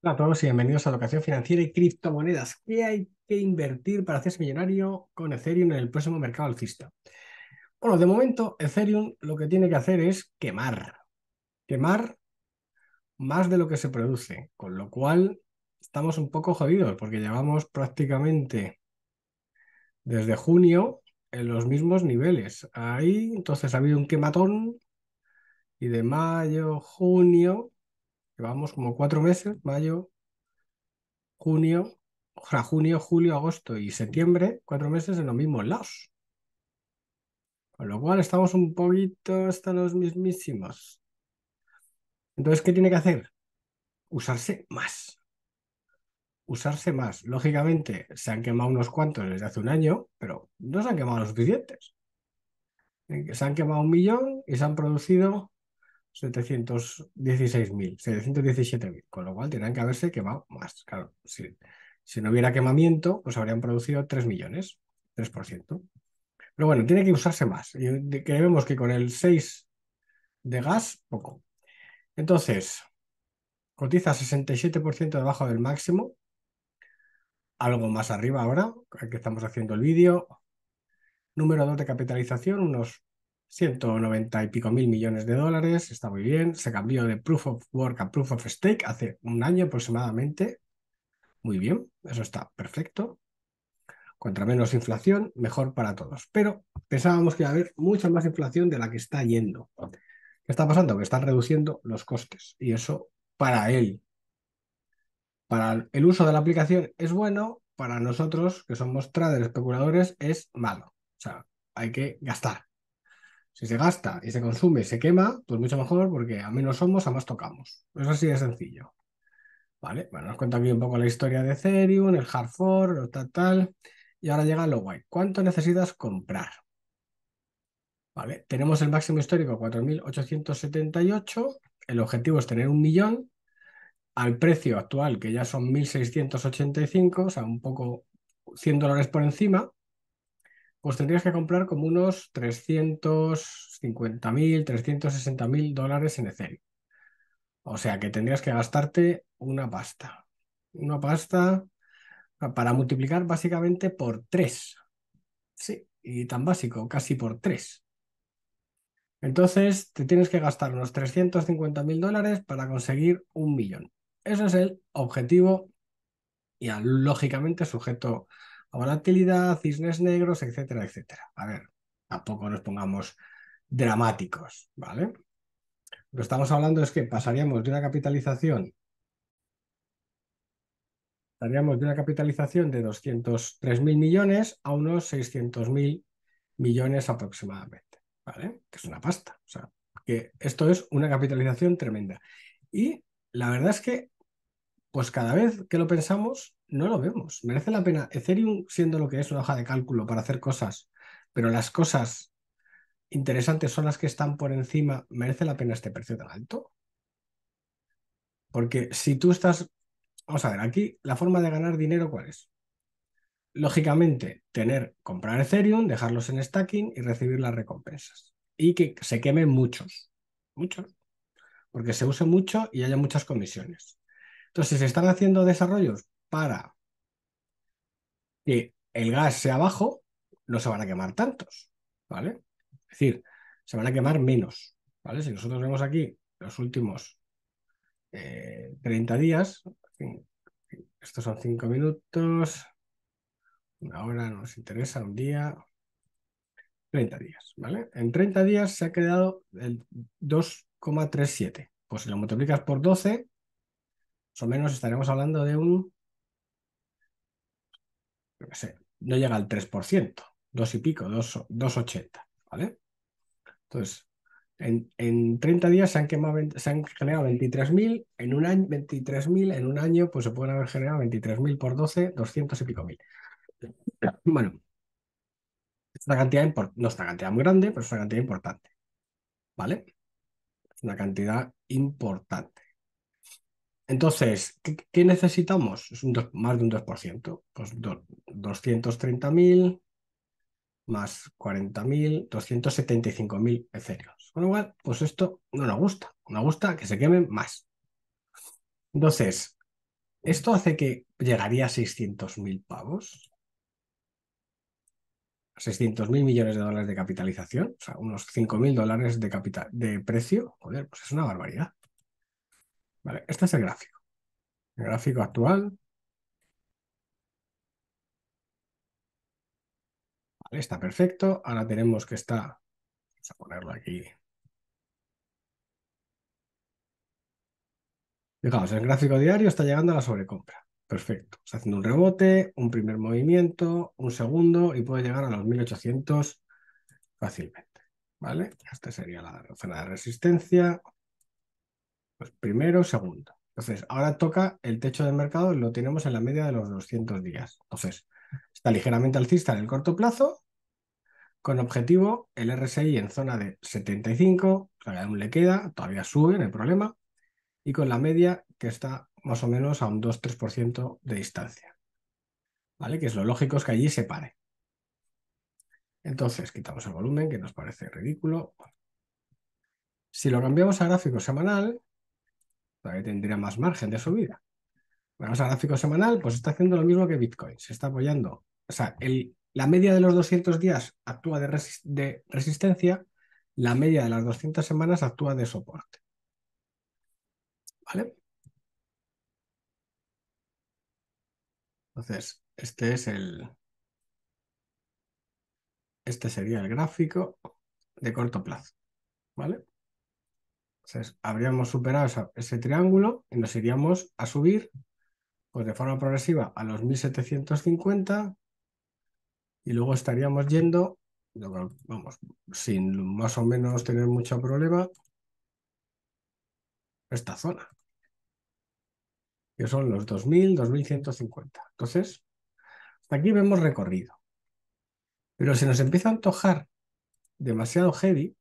Hola a todos y bienvenidos a Educación Financiera y Criptomonedas. ¿Qué hay que invertir para hacerse millonario con Ethereum en el próximo mercado alcista? Bueno, de momento Ethereum lo que tiene que hacer es quemar. Quemar más de lo que se produce, con lo cual estamos un poco jodidos porque llevamos prácticamente desde junio en los mismos niveles. Ahí entonces ha habido un quematón y de mayo, junio, Llevamos como cuatro meses, mayo, junio, junio, julio, agosto y septiembre, cuatro meses en los mismos lados. Con lo cual estamos un poquito hasta los mismísimos. Entonces, ¿qué tiene que hacer? Usarse más. Usarse más. Lógicamente, se han quemado unos cuantos desde hace un año, pero no se han quemado los suficientes. Se han quemado un millón y se han producido 716.000, 717.000, con lo cual tendrán que haberse quemado más. Claro, si, no hubiera quemamiento, pues habrían producido 3 millones, 3%. Pero bueno, tiene que usarse más. Y creemos que con el 6 de gas, poco. Entonces, cotiza 67% debajo del máximo, algo más arriba ahora, que estamos haciendo el vídeo. Número 2 de capitalización, unos 190 y pico mil millones de dólares, está muy bien. Se cambió de Proof of Work a Proof of Stake hace un año aproximadamente. Muy bien, eso está perfecto. Contra menos inflación, mejor para todos. Pero pensábamos que iba a haber mucha más inflación de la que está yendo. ¿Qué está pasando? Que están reduciendo los costes. Y eso para él, para el uso de la aplicación es bueno, para nosotros que somos traders especuladores es malo. O sea, hay que gastar si se gasta y se consume y se quema, pues mucho mejor porque a menos somos, a más tocamos. Es así de sencillo. Vale, bueno, nos cuento aquí un poco la historia de Ethereum, el hard fork, tal, tal. Y ahora llega lo guay. ¿Cuánto necesitas comprar? Vale, tenemos el máximo histórico 4.878. El objetivo es tener un millón al precio actual, que ya son 1.685, o sea, un poco 100 dólares por encima pues tendrías que comprar como unos 350.000, 360.000 dólares en Ethereum. O sea que tendrías que gastarte una pasta. Una pasta para multiplicar básicamente por 3. Sí, y tan básico, casi por tres. Entonces, te tienes que gastar unos 350.000 dólares para conseguir un millón. Eso es el objetivo y ah, lógicamente sujeto volatilidad, cisnes negros, etcétera, etcétera. A ver, tampoco nos pongamos dramáticos, ¿vale? Lo que estamos hablando es que pasaríamos de una capitalización de una capitalización de 203.000 millones a unos 600.000 millones aproximadamente, ¿vale? Que es una pasta, o sea, que esto es una capitalización tremenda. Y la verdad es que, pues cada vez que lo pensamos, no lo vemos. Merece la pena. Ethereum, siendo lo que es una hoja de cálculo para hacer cosas, pero las cosas interesantes son las que están por encima, ¿merece la pena este precio tan alto? Porque si tú estás, vamos a ver, aquí la forma de ganar dinero, ¿cuál es? Lógicamente, tener, comprar Ethereum, dejarlos en stacking y recibir las recompensas. Y que se quemen muchos, muchos, porque se usa mucho y haya muchas comisiones. Entonces, si se están haciendo desarrollos para que el gas sea bajo, no se van a quemar tantos, ¿vale? Es decir, se van a quemar menos, ¿vale? Si nosotros vemos aquí los últimos 30 eh, días, estos son 5 minutos, una hora, nos interesa, un día, 30 días, ¿vale? En 30 días se ha quedado el 2,37. Pues si lo multiplicas por 12, más o menos estaremos hablando de un no, llega al 3%, 2 y pico, 2,80, ¿vale? Entonces, en, 30 días se han, quemado, se han generado 23.000, en un año, 23.000, en un año, pues se pueden haber generado 23.000 por 12, 200 y pico mil. Bueno, cantidad, no es una cantidad muy grande, pero es una cantidad importante, ¿vale? Es una cantidad importante. Entonces, ¿qué, necesitamos? Es un más de un 2%. Pues 230.000 más 40.000, 275.000 ecéreos. Con lo cual, pues esto no nos gusta. Nos gusta que se quemen más. Entonces, esto hace que llegaría a 600.000 pavos. 600.000 millones de dólares de capitalización, o sea, unos 5.000 dólares de, capital, de precio. Joder, pues es una barbaridad este es el gráfico. El gráfico actual. Vale, está perfecto. Ahora tenemos que está, vamos a ponerlo aquí. Fijaos, el gráfico diario está llegando a la sobrecompra. Perfecto. Está haciendo un rebote, un primer movimiento, un segundo y puede llegar a los 1800 fácilmente. ¿Vale? Esta sería la zona de resistencia. Pues primero, segundo. Entonces, ahora toca el techo del mercado, lo tenemos en la media de los 200 días. Entonces, está ligeramente alcista en el corto plazo, con objetivo el RSI en zona de 75, todavía aún le queda, todavía sube, no hay problema, y con la media que está más o menos a un 2-3% de distancia. ¿Vale? Que es lo lógico es que allí se pare. Entonces, quitamos el volumen, que nos parece ridículo. Si lo cambiamos a gráfico semanal, todavía tendría más margen de subida. Vamos al gráfico semanal, pues está haciendo lo mismo que Bitcoin, se está apoyando. O sea, el, la media de los 200 días actúa de, resistencia, la media de las 200 semanas actúa de soporte. ¿Vale? Entonces, este es el... Este sería el gráfico de corto plazo. ¿Vale? habríamos superado ese triángulo y nos iríamos a subir pues de forma progresiva a los 1750 y luego estaríamos yendo, vamos, sin más o menos tener mucho problema, esta zona, que son los 2000, 2150. Entonces, hasta aquí vemos recorrido. Pero si nos empieza a antojar demasiado heavy,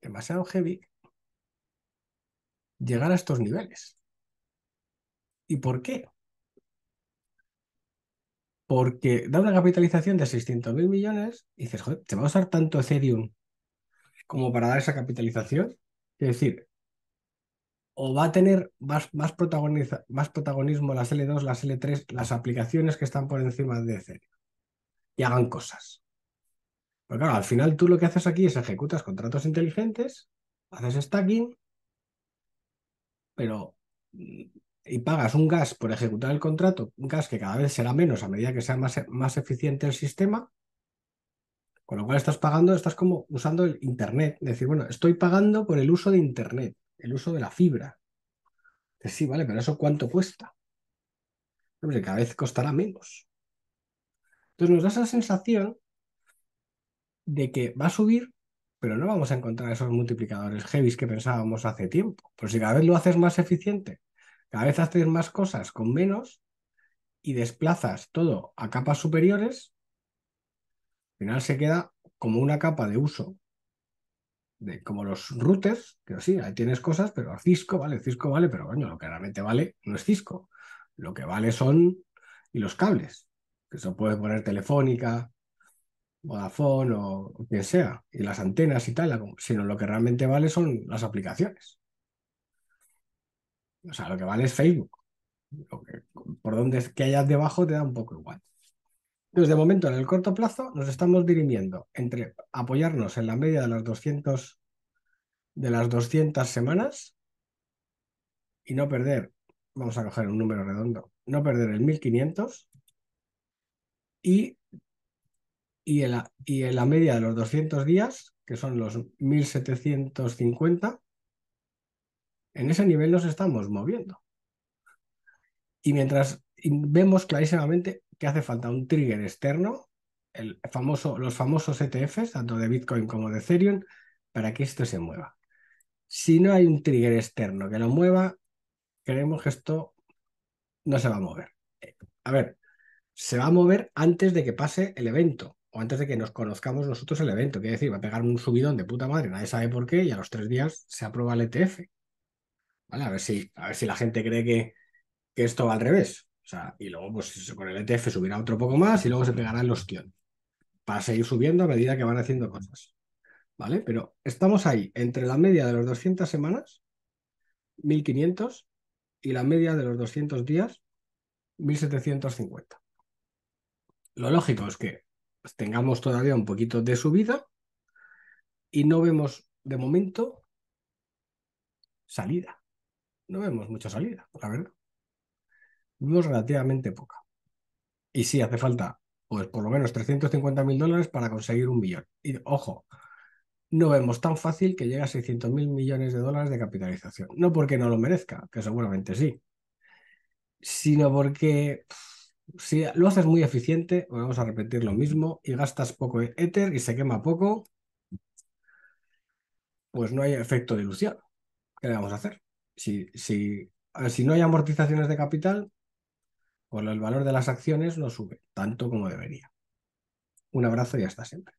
Demasiado heavy llegar a estos niveles. ¿Y por qué? Porque da una capitalización de 600.000 millones y dices, joder, ¿te va a usar tanto Ethereum como para dar esa capitalización? Es decir, o va a tener más, más protagonismo las L2, las L3, las aplicaciones que están por encima de Ethereum y hagan cosas. Porque claro, al final tú lo que haces aquí es ejecutas contratos inteligentes, haces stacking, pero mm, y pagas un gas por ejecutar el contrato, un gas que cada vez será menos a medida que sea más, e, más eficiente el sistema, con lo cual estás pagando, estás como usando el Internet, decir, bueno, estoy pagando por el uso de Internet, el uso de la fibra. sí, vale, pero eso cuánto cuesta. Hombre, cada vez costará menos. Entonces nos da esa sensación de que va a subir, pero no vamos a encontrar esos multiplicadores heavy que pensábamos hace tiempo. por pues si cada vez lo haces más eficiente, cada vez haces más cosas con menos y desplazas todo a capas superiores, al final se queda como una capa de uso. De, como los routers, que sí, ahí tienes cosas, pero Cisco vale, Cisco vale, pero coño, lo que realmente vale no es Cisco. Lo que vale son y los cables, que eso puede poner telefónica, Vodafone o, quien sea, y las antenas y tal, sino lo que realmente vale son las aplicaciones. O sea, lo que vale es Facebook. por donde que hayas debajo te da un poco igual. Entonces, de momento, en el corto plazo, nos estamos dirimiendo entre apoyarnos en la media de las 200, de las 200 semanas y no perder, vamos a coger un número redondo, no perder el 1500 y y en, la, media de los 200 días, que son los 1750, en ese nivel nos estamos moviendo. Y mientras vemos clarísimamente que hace falta un trigger externo, el famoso, los famosos ETFs, tanto de Bitcoin como de Ethereum, para que esto se mueva. Si no hay un trigger externo que lo mueva, creemos que esto no se va a mover. A ver, se va a mover antes de que pase el evento, antes de que nos conozcamos nosotros el evento. Quiere decir, va a pegar un subidón de puta madre, nadie sabe por qué, y a los tres días se aprueba el ETF. ¿Vale? A ver si, a ver si la gente cree que, que esto va al revés. O sea, y luego, pues con el ETF subirá otro poco más y luego se pegará el ostión. Para seguir subiendo a medida que van haciendo cosas. ¿Vale? Pero estamos ahí, entre la media de los 200 semanas, 1500, y la media de los 200 días, 1750. Lo lógico es que tengamos todavía un poquito de subida y no vemos de momento salida. No vemos mucha salida, la verdad. Vemos relativamente poca. Y sí, hace falta, pues por lo menos 350 mil dólares para conseguir un billón. Y ojo, no vemos tan fácil que llegue a 600 mil millones de dólares de capitalización. No porque no lo merezca, que seguramente sí, sino porque si lo haces muy eficiente, vamos a repetir lo mismo, y gastas poco éter y se quema poco, pues no hay efecto de ilusión, ¿Qué le vamos a hacer? Si, eh, si no hay amortizaciones de capital, pues el valor de las acciones no sube tanto como debería. Un abrazo y hasta siempre.